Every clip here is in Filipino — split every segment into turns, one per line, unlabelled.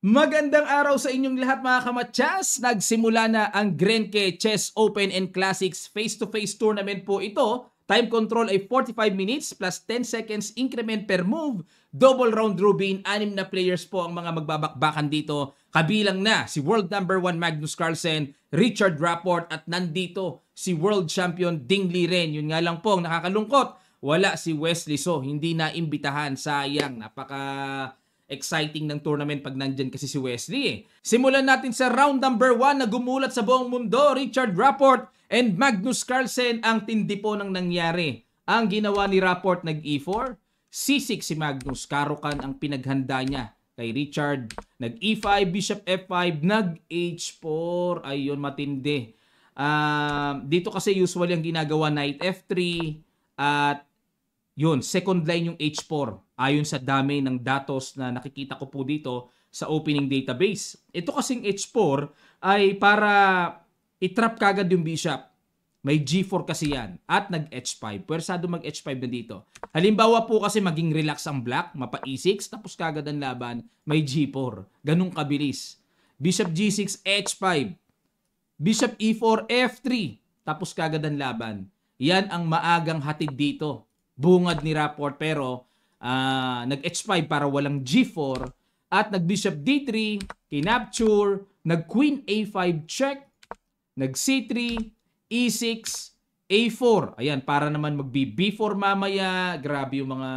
Magandang araw sa inyong lahat mga kamatsas! Nagsimula na ang Grenke Chess Open and Classics face-to-face -to -face tournament po ito. Time control ay 45 minutes plus 10 seconds increment per move. Double round robin, anim na players po ang mga magbabakbakan dito. Kabilang na si world number 1 Magnus Carlsen, Richard Rapport at nandito si world champion Ding Liren. Yun nga lang po ang nakakalungkot. Wala si Wesley So, hindi na imbitahan. Sayang, napaka Exciting ng tournament pag nandyan kasi si Wesley eh. Simulan natin sa round number 1 na gumulat sa buong mundo, Richard Rapport and Magnus Carlsen ang tindi po ng nangyari. Ang ginawa ni Rapport nag E4, C6 si Magnus, Karokan ang pinaghanda niya kay Richard. Nag E5, Bishop F5, nag H4, ayun matindi. Uh, dito kasi usual ang ginagawa knight F3 at yun, second line yung H4 ayon sa dami ng datos na nakikita ko po dito sa opening database. Ito kasing H4 ay para itrap kagad yung bishop. May G4 kasi yan at nag-H5. Pwersado mag-H5 na dito. Halimbawa po kasi maging relax ang black, mapa E6, tapos kagad ang laban, may G4. Ganun kabilis. Bishop G6, H5. Bishop E4, F3. Tapos kagad ang laban. Yan ang maagang hatid dito bungad ni Rapport pero uh, ah, nag-h5 para walang g4 at nag-bishop d3, kinapture, nag-queen a5 check, nag-c3, e6, a4. Ayan, para naman mag-b4 mamaya. Grabe yung mga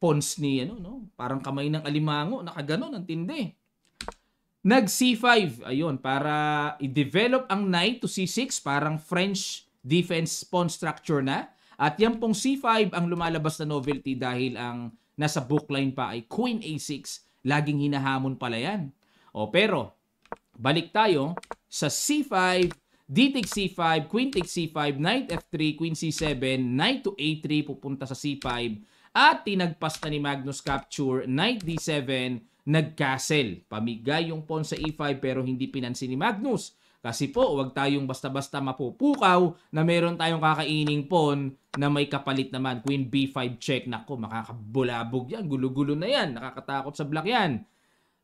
pawns ni, ano, no? Parang kamay ng alimango. Nakaganon, ang tindi. Nag c5, ayun, para i-develop ang knight to c6, parang French defense pawn structure na. At yan pong C5 ang lumalabas na novelty dahil ang nasa bookline pa ay Queen A6. Laging hinahamon pala yan. O pero, balik tayo sa C5, D takes C5, Queen takes C5, Knight F3, Queen C7, Knight to A3 pupunta sa C5 at tinagpas na ni Magnus Capture Knight D7 nagcastle. Pamigay yung pawn sa e5 pero hindi pinansin ni Magnus. Kasi po, huwag tayong basta-basta mapupukaw na meron tayong kakaining pawn na may kapalit naman. Queen B5 check. Nako, makakabulabog yan. Gulo-gulo na yan. Nakakatakot sa black yan.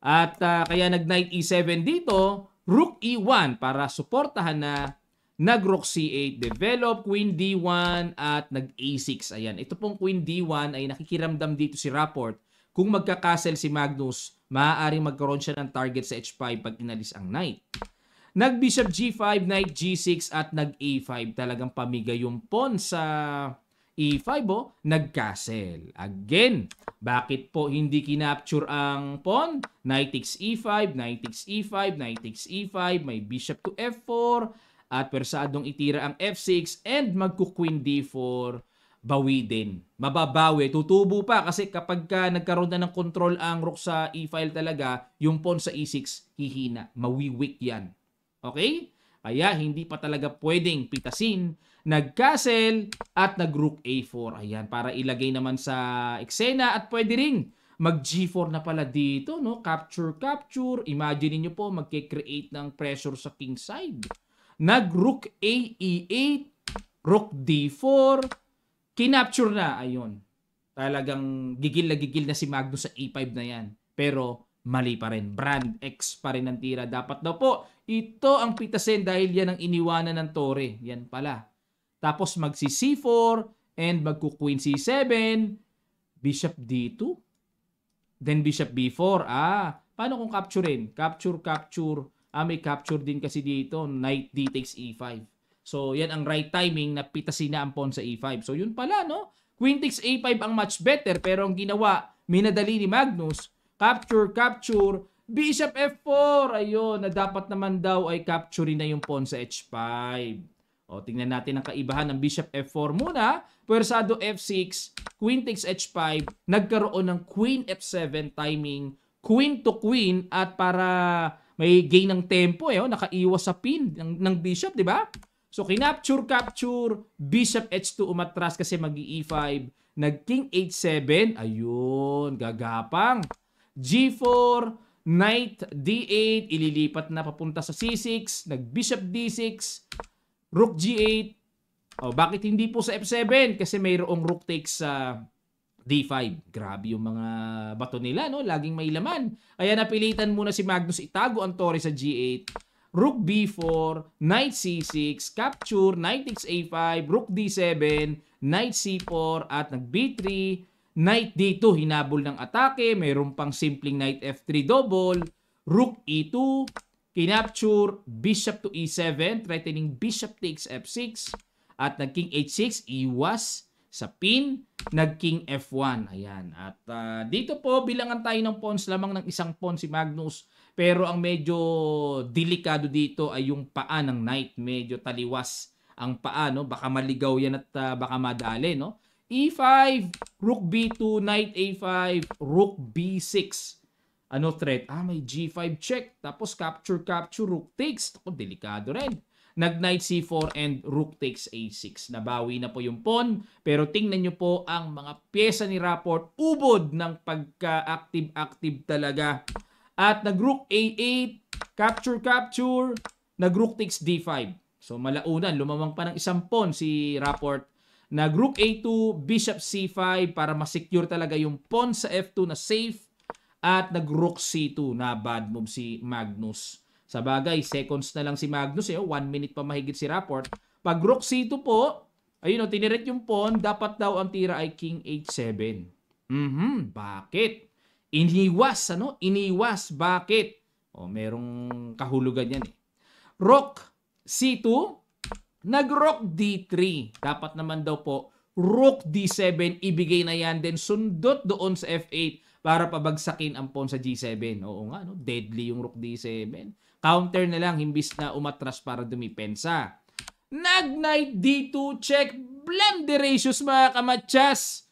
At uh, kaya nag knight E7 dito, rook E1 para suportahan na nag rook C8, develop queen D1 at nag A6. E Ayan, ito pong queen D1 ay nakikiramdam dito si Rapport kung magka si Magnus, maaaring magkaroon siya ng target sa H5 pag inalis ang knight. Nag-bishop G5, knight G6 at nag-A5. Talagang pamigay yung pawn sa E5 oh, nagcastle. Again, bakit po hindi kinapture ang pawn? Knight takes E5, knight takes E5, knight takes E5, may bishop to F4, at persadong itira ang F6, and magku-queen D4, bawi din. Mababawi, tutubo pa kasi kapag ka nagkaroon na ng control ang rook sa e-file talaga, yung pawn sa e6 hihina, mawiwik yan. Okay? Kaya hindi pa talaga pwedeng pitasin, nag-castle at nag-rook a4. Ayan, para ilagay naman sa eksena at pwede ring mag G4 na pala dito, no? Capture, capture. Imagine niyo po, magke-create ng pressure sa king side. Nag e rook A E8, rook D4, kinapture na, ayun. Talagang gigil na gigil na si Magnus sa A5 na yan. Pero mali pa rin. Brand X pa rin ang tira. Dapat daw po, ito ang pitasin dahil yan ang iniwanan ng Torre. Yan pala. Tapos magsi C4 and magku Queen C7, Bishop D2, then Bishop B4. Ah, paano kung capturein? Capture, capture. Ah, may capture din kasi dito. Knight D takes E5. So yan ang right timing na pitasin na ang pawn sa e5. So yun pala no. Queen takes a5 e ang much better pero ang ginawa minadali ni Magnus capture capture bishop f4 ayun na dapat naman daw ay capture na yung pawn sa h5. O tingnan natin ang kaibahan ng bishop f4 muna, puwersado f6, queen takes h5, nagkaroon ng queen f7 timing, queen to queen at para may gain ng tempo eh, oh, nakaiwas sa pin ng, ng bishop, di ba? So, kinapture, capture, bishop h2 umatras kasi mag e5. Nag-king h7. Ayun, gagapang. g4, knight d8. Ililipat na papunta sa c6. Nag-bishop d6. Rook g8. oh bakit hindi po sa f7? Kasi mayroong rook takes sa... Uh, D5. Grabe yung mga bato nila, no? Laging may laman. Kaya napilitan muna si Magnus itago ang Torre sa G8 rook b4, knight c6, capture, knight takes a5, rook d7, knight c4, at nag b3, knight d2, hinabol ng atake, mayroon pang simpleng knight f3 double, rook e2, kinapture, bishop to e7, threatening bishop takes f6, at nag king h6, iwas sa pin, nag-king F1. Ayan. At uh, dito po, bilangan tayo ng pawns lamang ng isang pawn si Magnus. Pero ang medyo delikado dito ay yung paa ng knight. Medyo taliwas ang paa, no? Baka maligaw yan at uh, baka madali, no? E5, rook B2, knight A5, rook B6. Ano threat? Ah, may G5 check. Tapos capture, capture, rook takes. Ako, delikado rin nag knight c4 and rook takes a6. Nabawi na po yung pawn pero tingnan nyo po ang mga pyesa ni Rapport ubod ng pagka-active-active talaga. At nag rook a8, capture capture, nag rook takes d5. So malaunan, lumamang pa ng isang pawn si Rapport. Nag rook a2, bishop c5 para ma-secure talaga yung pawn sa f2 na safe at nag rook c2 na bad move si Magnus. Sa bagay, seconds na lang si Magnus. Eh, oh, one minute pa mahigit si Rapport. Pag rook c2 po, ayun o, oh, tiniret yung pawn, dapat daw ang tira ay king h7. Mm-hmm, bakit? Iniwas, ano? Iniwas, bakit? O, oh, merong kahulugan yan eh. Rook c2, nag-rook d3. Dapat naman daw po, rook d7, ibigay na yan din. Sundot doon sa f8 para pabagsakin ang pawn sa g7. Oo nga, no? deadly yung rook d7 counter na lang himbis na umatras para dumipensa. Nag D2 check blunder ratios mga kamatsas.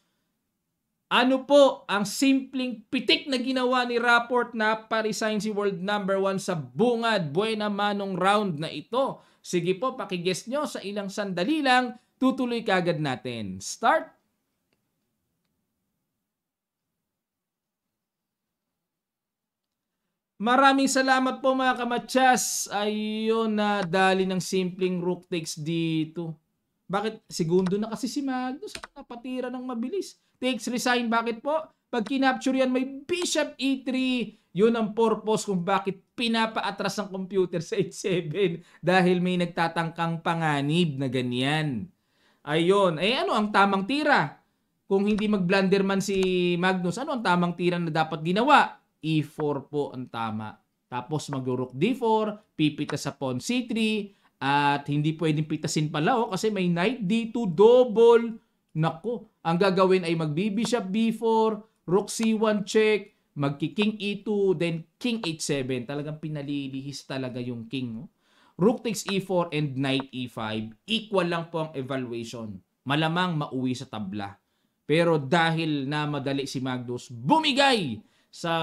Ano po ang simpleng pitik na ginawa ni Rapport na pa-resign si world number 1 sa bungad Buena Manong round na ito? Sige po, pakiguess nyo sa ilang sandali lang, tutuloy kagad natin. Start! Maraming salamat po mga kamatsas. Ayun na dali ng simpleng rook takes dito. Bakit? Segundo na kasi si Magnus. Napatira ng mabilis. Takes resign. Bakit po? Pag kinapture yan, may bishop e3. Yun ang purpose kung bakit pinapaatras ng computer sa e h7. Dahil may nagtatangkang panganib na ganyan. Ayun. Eh ano ang tamang tira? Kung hindi magblunder man si Magnus, ano ang tamang tira na dapat ginawa? E4 po ang tama. Tapos mag-rook D4, pipita sa pawn C3, at hindi pwedeng pitasin pala o oh, kasi may knight D2 double. Nako, ang gagawin ay mag-bishop B4, rook C1 check, magki E2, then king H7. Talagang pinalilihis talaga yung king. Oh. Rook takes E4 and knight E5. Equal lang po ang evaluation. Malamang mauwi sa tabla. Pero dahil na madali si Magnus, bumigay sa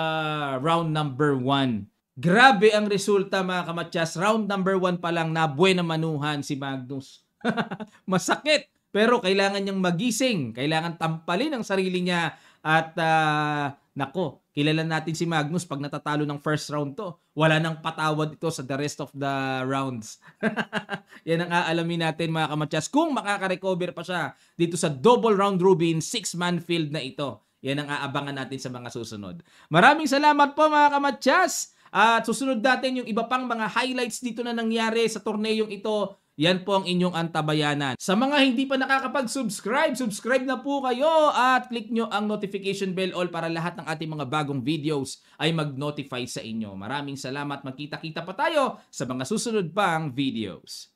round number 1. Grabe ang resulta mga kamatyas. Round number 1 pa lang na buwan manuhan si Magnus. Masakit. Pero kailangan niyang magising. Kailangan tampalin ang sarili niya. At uh, nako, kilala natin si Magnus pag natatalo ng first round to. Wala nang patawad ito sa the rest of the rounds. Yan ang aalamin natin mga kamatyas. Kung makaka-recover pa siya dito sa double round robin six-man field na ito. Yan ang aabangan natin sa mga susunod. Maraming salamat po mga kamatsas! At susunod natin yung iba pang mga highlights dito na nangyari sa torneyong ito. Yan po ang inyong antabayanan. Sa mga hindi pa nakakapag-subscribe, subscribe na po kayo at click nyo ang notification bell all para lahat ng ating mga bagong videos ay mag-notify sa inyo. Maraming salamat. Magkita-kita pa tayo sa mga susunod pang videos.